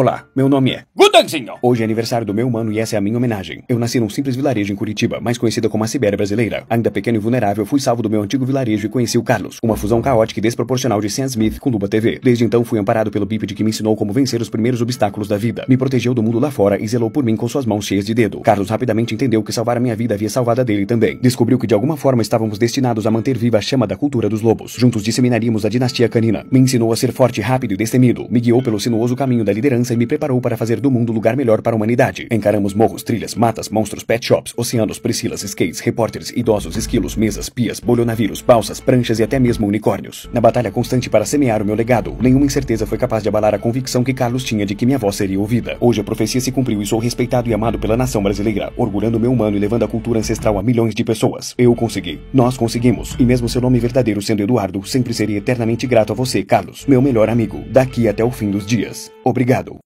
Olá, meu nome é Gudanzinho. Hoje é aniversário do meu humano e essa é a minha homenagem. Eu nasci num simples vilarejo em Curitiba, mais conhecida como a Sibéria brasileira. Ainda pequeno e vulnerável, fui salvo do meu antigo vilarejo e conheci o Carlos, uma fusão caótica e desproporcional de Sam Smith com Luba TV. Desde então fui amparado pelo bípede que me ensinou como vencer os primeiros obstáculos da vida. Me protegeu do mundo lá fora e zelou por mim com suas mãos cheias de dedo. Carlos rapidamente entendeu que salvar a minha vida havia salvado a dele também. Descobriu que de alguma forma estávamos destinados a manter viva a chama da cultura dos lobos. Juntos disseminaríamos a dinastia canina. Me ensinou a ser forte, rápido e destemido. Me guiou pelo sinuoso caminho da liderança me preparou para fazer do mundo lugar melhor para a humanidade. Encaramos morros, trilhas, matas, monstros, pet shops, oceanos, priscilas, skates, repórteres, idosos, esquilos, mesas, pias, bolionavírus, balsas, pranchas e até mesmo unicórnios. Na batalha constante para semear o meu legado, nenhuma incerteza foi capaz de abalar a convicção que Carlos tinha de que minha voz seria ouvida. Hoje a profecia se cumpriu e sou respeitado e amado pela nação brasileira, orgulhando o meu humano e levando a cultura ancestral a milhões de pessoas. Eu consegui. Nós conseguimos. E mesmo seu nome verdadeiro sendo Eduardo, sempre serei eternamente grato a você, Carlos, meu melhor amigo, daqui até o fim dos dias. Obrigado.